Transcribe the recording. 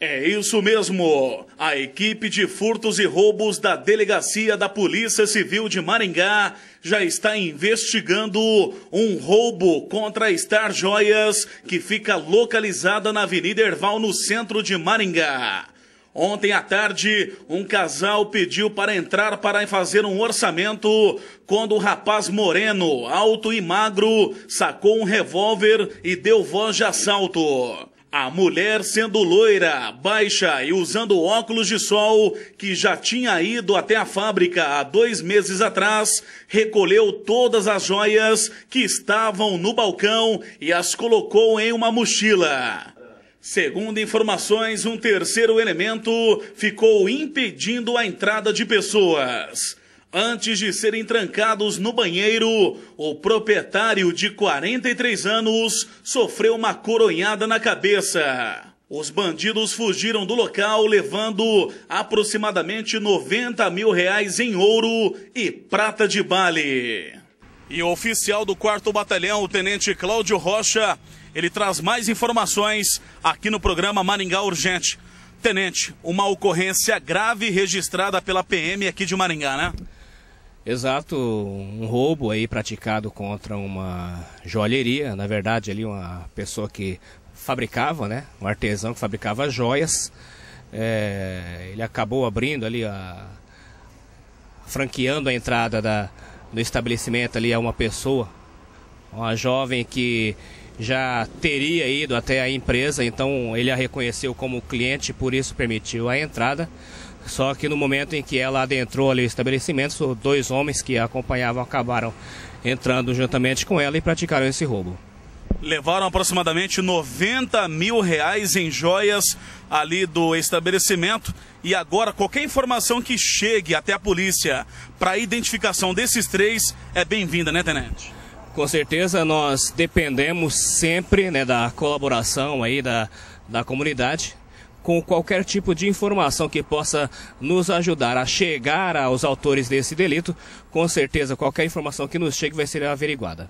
É isso mesmo! A equipe de furtos e roubos da Delegacia da Polícia Civil de Maringá já está investigando um roubo contra a Star Joias, que fica localizada na Avenida Erval, no centro de Maringá. Ontem à tarde, um casal pediu para entrar para fazer um orçamento quando o rapaz moreno, alto e magro, sacou um revólver e deu voz de assalto. A mulher sendo loira, baixa e usando óculos de sol, que já tinha ido até a fábrica há dois meses atrás, recolheu todas as joias que estavam no balcão e as colocou em uma mochila. Segundo informações, um terceiro elemento ficou impedindo a entrada de pessoas. Antes de serem trancados no banheiro, o proprietário de 43 anos sofreu uma coronhada na cabeça. Os bandidos fugiram do local levando aproximadamente 90 mil reais em ouro e prata de bale. E o oficial do 4 Batalhão, o tenente Cláudio Rocha, ele traz mais informações aqui no programa Maringá Urgente. Tenente, uma ocorrência grave registrada pela PM aqui de Maringá, né? Exato, um roubo aí praticado contra uma joalheria, na verdade ali uma pessoa que fabricava, né, um artesão que fabricava joias, é, ele acabou abrindo ali, a, franqueando a entrada da, do estabelecimento ali a uma pessoa, uma jovem que já teria ido até a empresa, então ele a reconheceu como cliente, por isso permitiu a entrada. Só que no momento em que ela adentrou ali o estabelecimento, dois homens que a acompanhavam acabaram entrando juntamente com ela e praticaram esse roubo levaram aproximadamente 90 mil reais em joias ali do estabelecimento. E agora, qualquer informação que chegue até a polícia para a identificação desses três é bem-vinda, né, Tenente? Com certeza nós dependemos sempre né, da colaboração aí da, da comunidade com qualquer tipo de informação que possa nos ajudar a chegar aos autores desse delito. Com certeza qualquer informação que nos chegue vai ser averiguada.